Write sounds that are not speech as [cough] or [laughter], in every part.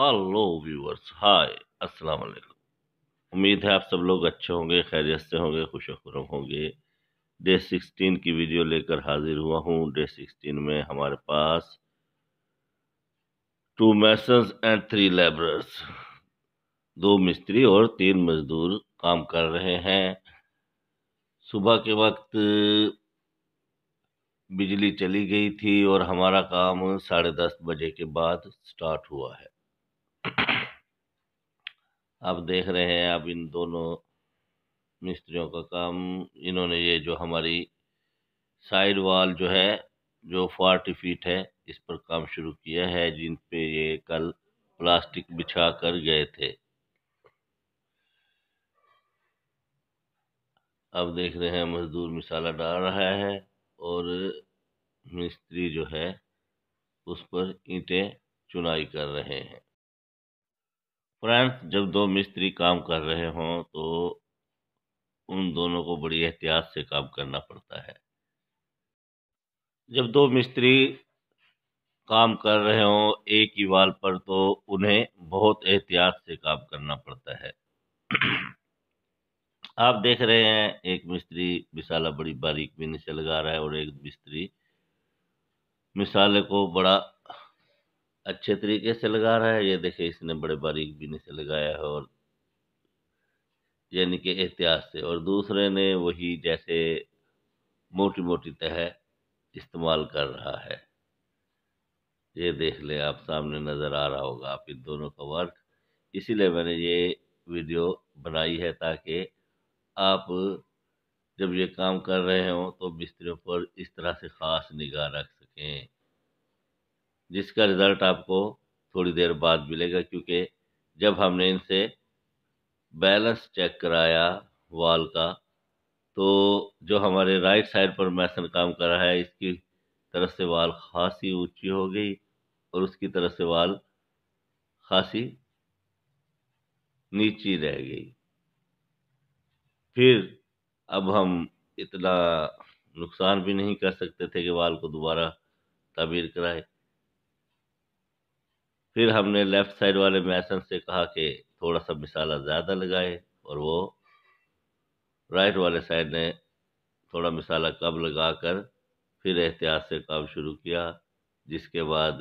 Hello viewers हाय अस्सलाम वालेकुम उम्मीद है आप सब लोग अच्छे होंगे खैरियत से होंगे खुश होंगे डे सिक्सटीन की वीडियो लेकर हाजिर हुआ हूँ डे सिक्सटीन में हमारे पास two masons and three labourers दो मिस्त्री और तीन मजदूर काम कर रहे हैं सुबह के वक्त बिजली चली गई थी और हमारा काम साढ़े दस बजे के बाद स्टार्ट हुआ है आप देख रहे हैं अब इन दोनों मिस्त्रियों का काम इन्होंने ये जो हमारी साइड वाल जो है जो फोर्टी फीट है इस पर काम शुरू किया है जिन पे ये कल प्लास्टिक बिछा कर गए थे अब देख रहे हैं मजदूर मिसाला डाल रहा है और मिस्त्री जो है उस पर ईंटें चुनाई कर रहे हैं फ्रांस जब दो मिस्त्री काम कर रहे हों तो उन दोनों को बड़ी एहतियात से काम करना पड़ता है जब दो मिस्त्री काम कर रहे हों एक ही वाल पर तो उन्हें बहुत एहतियात से काम करना पड़ता है [clears throat] आप देख रहे हैं एक मिस्त्री मिसाला बड़ी बारीक बिन से लगा रहा है और एक मिस्त्री मिसाले को बड़ा अच्छे तरीके से लगा रहा है ये देखिए इसने बड़े बारीक बीने से लगाया है और यानी कि एहतियात से और दूसरे ने वही जैसे मोटी मोटी तह इस्तेमाल कर रहा है ये देख ले आप सामने नज़र आ रहा होगा आप इन दोनों का वर्क इसीलिए मैंने ये वीडियो बनाई है ताकि आप जब ये काम कर रहे हो तो मिस्त्रियों पर इस तरह से ख़ास निगाह रख सकें जिसका रिज़ल्ट आपको थोड़ी देर बाद मिलेगा क्योंकि जब हमने इनसे बैलेंस चेक कराया वाल का तो जो हमारे राइट साइड पर मैसन काम कर रहा है इसकी तरफ से वाल खासी ऊंची हो गई और उसकी तरफ से वाल खासी नीची रह गई फिर अब हम इतना नुकसान भी नहीं कर सकते थे कि वाल को दोबारा तबीर कराए फिर हमने लेफ्ट साइड वाले मैसन से कहा कि थोड़ा सा मिसाला ज़्यादा लगाए और वो राइट वाले साइड ने थोड़ा मिसाला कम लगा कर फिर एहतियात से काम शुरू किया जिसके बाद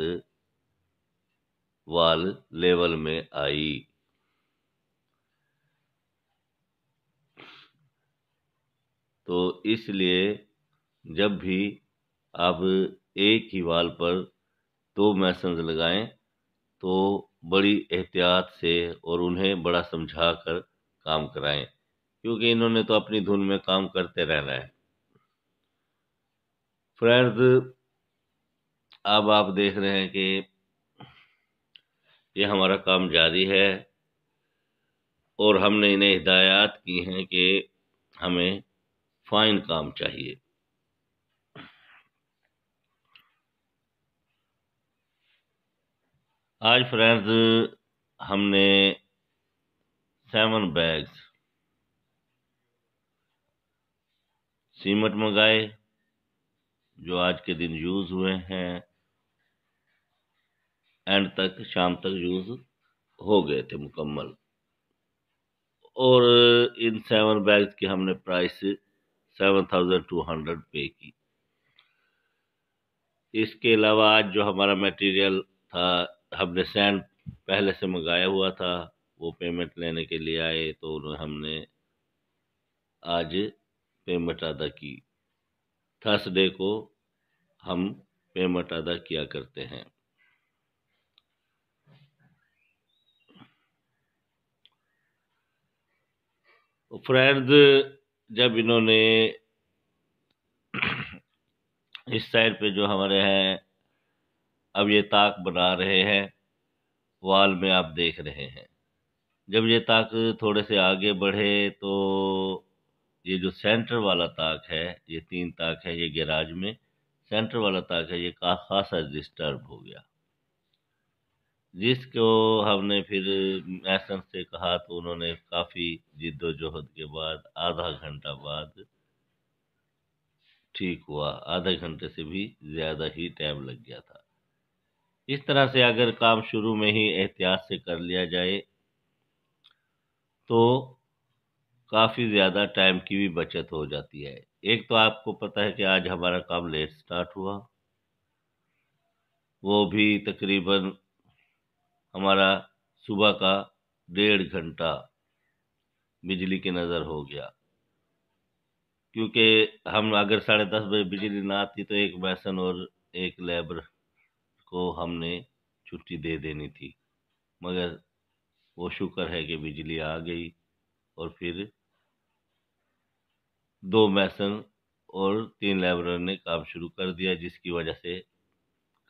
वाल लेवल में आई तो इसलिए जब भी आप एक ही वाल पर दो मैसन लगाएं तो बड़ी एहतियात से और उन्हें बड़ा समझा कर काम कराएं क्योंकि इन्होंने तो अपनी धुन में काम करते रहना है फ्रेंड्स अब आप देख रहे हैं कि ये हमारा काम जारी है और हमने इन्हें हिदायत की हैं कि हमें फाइन काम चाहिए आज फ्रेंड्स हमने सेवन बैग्स सीमेंट मंगाए जो आज के दिन यूज़ हुए हैं एंड तक शाम तक यूज़ हो गए थे मुकम्मल और इन सेवन बैग्स की हमने price seven thousand two hundred pay की इसके अलावा आज जो हमारा मटेरियल था हमने सैंड पहले से मंगाया हुआ था वो पेमेंट लेने के लिए आए तो उन्होंने हमने आज पेमेंट अदा की थर्सडे को हम पेमेंट अदा किया करते हैं फ्रेंड जब इन्होंने इस साइड पे जो हमारे हैं अब ये ताक बना रहे हैं वाल में आप देख रहे हैं जब ये ताक थोड़े से आगे बढ़े तो ये जो सेंटर वाला ताक है ये तीन ताक है ये गैराज में सेंटर वाला ताक है ये का खासा डिस्टर्ब हो गया जिसको हमने फिर मैसन से कहा तो उन्होंने काफ़ी जिद्दोजहद के बाद आधा घंटा बाद ठीक हुआ आधे घंटे से भी ज़्यादा ही टाइम लग गया था इस तरह से अगर काम शुरू में ही एहतियात से कर लिया जाए तो काफ़ी ज़्यादा टाइम की भी बचत हो जाती है एक तो आपको पता है कि आज हमारा काम लेट स्टार्ट हुआ वो भी तकरीबन हमारा सुबह का डेढ़ घंटा बिजली की नज़र हो गया क्योंकि हम अगर साढ़े दस बजे बिजली ना आती तो एक मैसन और एक लेबर को हमने छुट्टी दे देनी थी मगर वो शुक्र है कि बिजली आ गई और फिर दो मैसन और तीन लेबर ने काम शुरू कर दिया जिसकी वजह से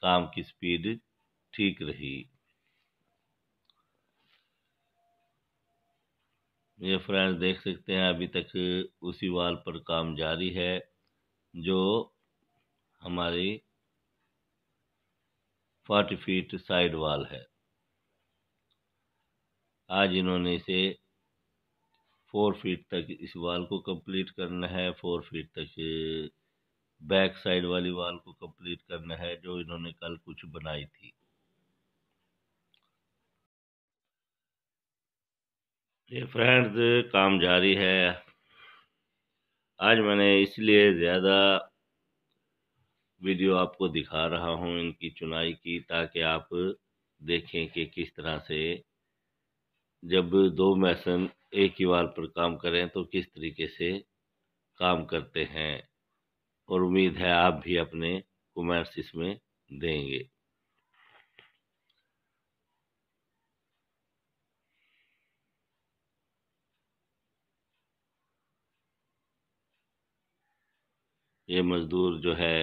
काम की स्पीड ठीक रही ये फ्रेंड्स देख सकते हैं अभी तक उसी वाल पर काम जारी है जो हमारी फोर्टी फीट साइड वॉल है आज इन्होंने इसे फोर फीट तक इस वॉल को कंप्लीट करना है फोर फीट तक बैक साइड वाली वॉल को कंप्लीट करना है जो इन्होंने कल कुछ बनाई थी ये फ्रेंड्स काम जारी है आज मैंने इसलिए ज़्यादा वीडियो आपको दिखा रहा हूँ इनकी चुनाई की ताकि आप देखें कि किस तरह से जब दो मैसन एक ही वाल पर काम करें तो किस तरीके से काम करते हैं और उम्मीद है आप भी अपने कमेंट्स इसमें देंगे ये मज़दूर जो है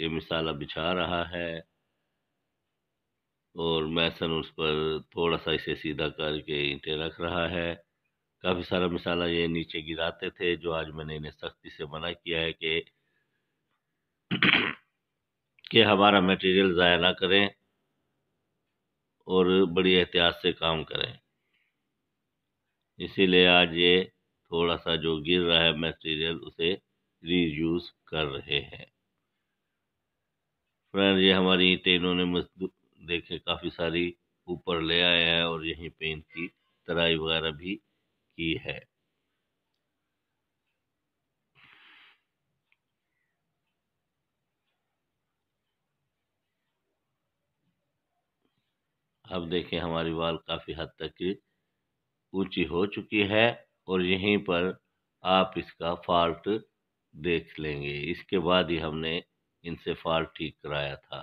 ये मिसाला बिछा रहा है और मैसन उस पर थोड़ा सा इसे सीधा करके ईंटे रख रहा है काफ़ी सारा मिसाला ये नीचे गिराते थे जो आज मैंने इन्हें सख्ती से मना किया है कि [clears throat] कि हमारा मटेरियल ज़ाया ना करें और बड़ी एहतियात से काम करें इसीलिए आज ये थोड़ा सा जो गिर रहा है मटेरियल उसे रीयूज़ कर रहे हैं फ्रेंड ये हमारी ईंटें इन्होंने मजदूर देखें काफ़ी सारी ऊपर ले आए हैं और यहीं पे इनकी तराई वगैरह भी की है अब देखें हमारी वाल काफ़ी हद तक ऊंची हो चुकी है और यहीं पर आप इसका फॉल्ट देख लेंगे इसके बाद ही हमने इनसे फार ठीक कराया था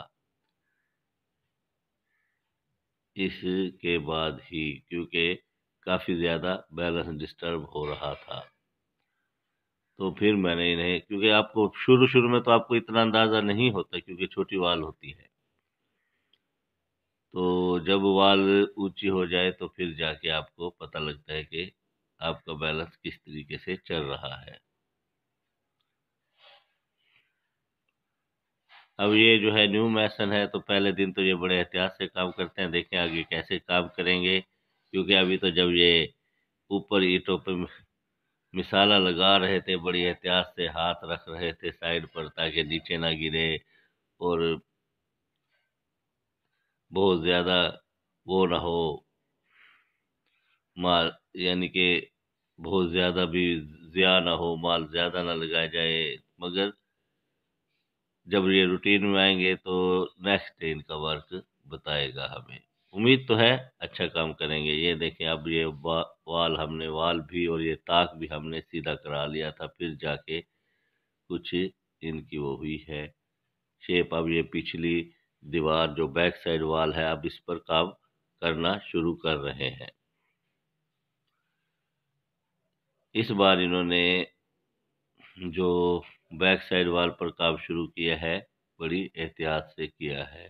इसके बाद ही क्योंकि काफ़ी ज़्यादा बैलेंस डिस्टर्ब हो रहा था तो फिर मैंने इन्हें क्योंकि आपको शुरू शुरू में तो आपको इतना अंदाज़ा नहीं होता क्योंकि छोटी वाल होती है तो जब वाल ऊंची हो जाए तो फिर जाके आपको पता लगता है कि आपका बैलेंस किस तरीके से चल रहा है अब ये जो है न्यू मैसन है तो पहले दिन तो ये बड़े एहतियात से काम करते हैं देखें आगे कैसे काम करेंगे क्योंकि अभी तो जब ये ऊपर ईटों पर मिसाला लगा रहे थे बड़ी एहतियात से हाथ रख रहे थे साइड पर ताकि नीचे ना गिरे और बहुत ज़्यादा वो ना हो माल यानी कि बहुत ज़्यादा भी ज़िया ना हो माल ज़्यादा ना लगाया जाए मगर जब ये रूटीन में आएंगे तो नेक्स्ट डे इनका वर्क बताएगा हमें उम्मीद तो है अच्छा काम करेंगे ये देखें अब ये वा, वाल हमने वाल भी और ये ताक भी हमने सीधा करा लिया था फिर जाके कुछ इनकी वो हुई है शेप अब ये पिछली दीवार जो बैक साइड वाल है अब इस पर काम करना शुरू कर रहे हैं इस बार इन्होंने जो बैक साइड वाल पर काम शुरू किया है बड़ी एहतियात से किया है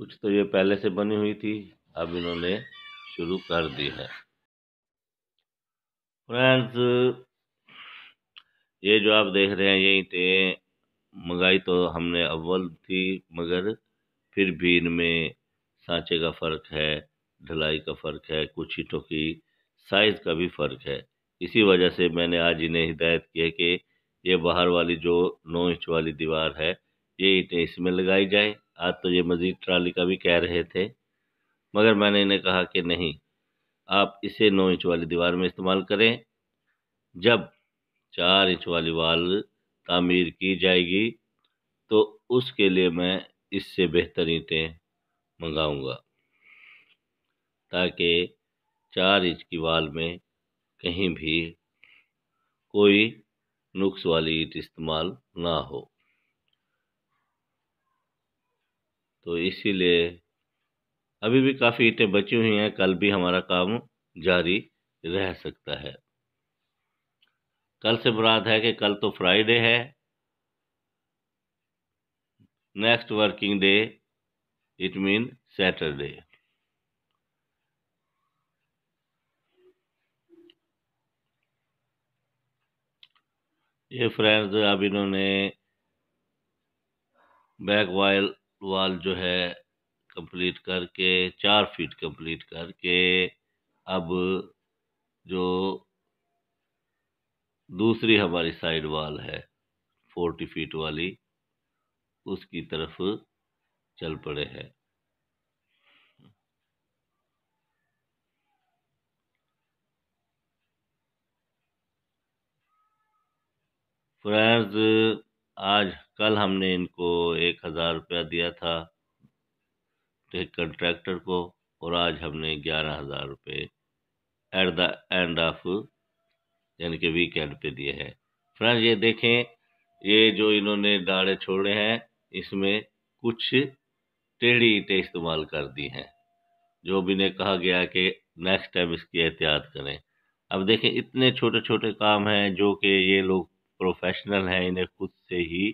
कुछ तो ये पहले से बनी हुई थी अब इन्होंने शुरू कर दी है फ्रेंड्स ये जो आप देख रहे हैं ये थे मंगाई तो हमने अव्वल थी मगर फिर भी इनमें सांचे का फ़र्क है ढलाई का फ़र्क है कुछ ईंटों की साइज़ का भी फ़र्क है इसी वजह से मैंने आज इन्हें हिदायत की है कि ये बाहर वाली जो नौ इंच वाली दीवार है ये ईंटें इसमें लगाई जाए आज तो ये मज़ीद ट्राली का भी कह रहे थे मगर मैंने इन्हें कहा कि नहीं आप इसे नौ इंच वाली दीवार में इस्तेमाल करें जब चार इंच वाली वाल तामीर की जाएगी तो उसके लिए मैं इससे बेहतर ईटें मंगाऊंगा ताकि चार इंच की वाल में कहीं भी कोई नुक्स वाली ईट इस्तेमाल ना हो तो इसीलिए अभी भी काफ़ी ईटें बची हुई हैं कल भी हमारा काम जारी रह सकता है कल से मुराद है कि कल तो फ्राइडे है next working day it means Saturday. ये फ्रेंड्स अब इन्होंने बैक वाइल वाल जो है कंप्लीट करके चार फीट कंप्लीट करके अब जो दूसरी हमारी साइड वाल है फोर्टी फीट वाली उसकी तरफ चल पड़े हैं फ्रेंड्स आज कल हमने इनको एक हज़ार रुपया दिया था एक कंट्रैक्टर को और आज हमने ग्यारह हज़ार रुपये एट द एंड ऑफ यानी कि वीकेंड पे दिए हैं फ्रेंड्स ये देखें ये जो इन्होंने डाड़े छोड़े हैं इसमें कुछ टेढ़ी ईटें इस्तेमाल कर दी हैं जो भी ने कहा गया कि नेक्स्ट टाइम इसकी एहतियात करें अब देखें इतने छोटे छोटे काम हैं जो कि ये लोग प्रोफेशनल हैं इन्हें खुद से ही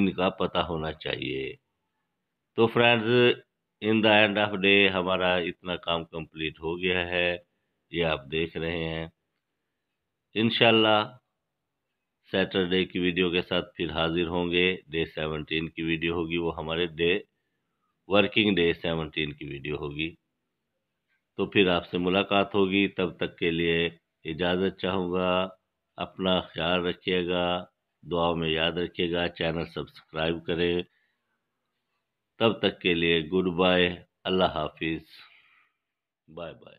इनका पता होना चाहिए तो friends in the end of day हमारा इतना काम कंप्लीट हो गया है ये आप देख रहे हैं इन सैटरडे की वीडियो के साथ फिर हाजिर होंगे डे सेवनटीन की वीडियो होगी वो हमारे डे वर्किंग डे सेवनटीन की वीडियो होगी तो फिर आपसे मुलाकात होगी तब तक के लिए इजाज़त चाहूँगा अपना ख्याल रखिएगा दुआ में याद रखिएगा चैनल सब्सक्राइब करें तब तक के लिए गुड बाय अल्लाह हाफिज़ बाय बाय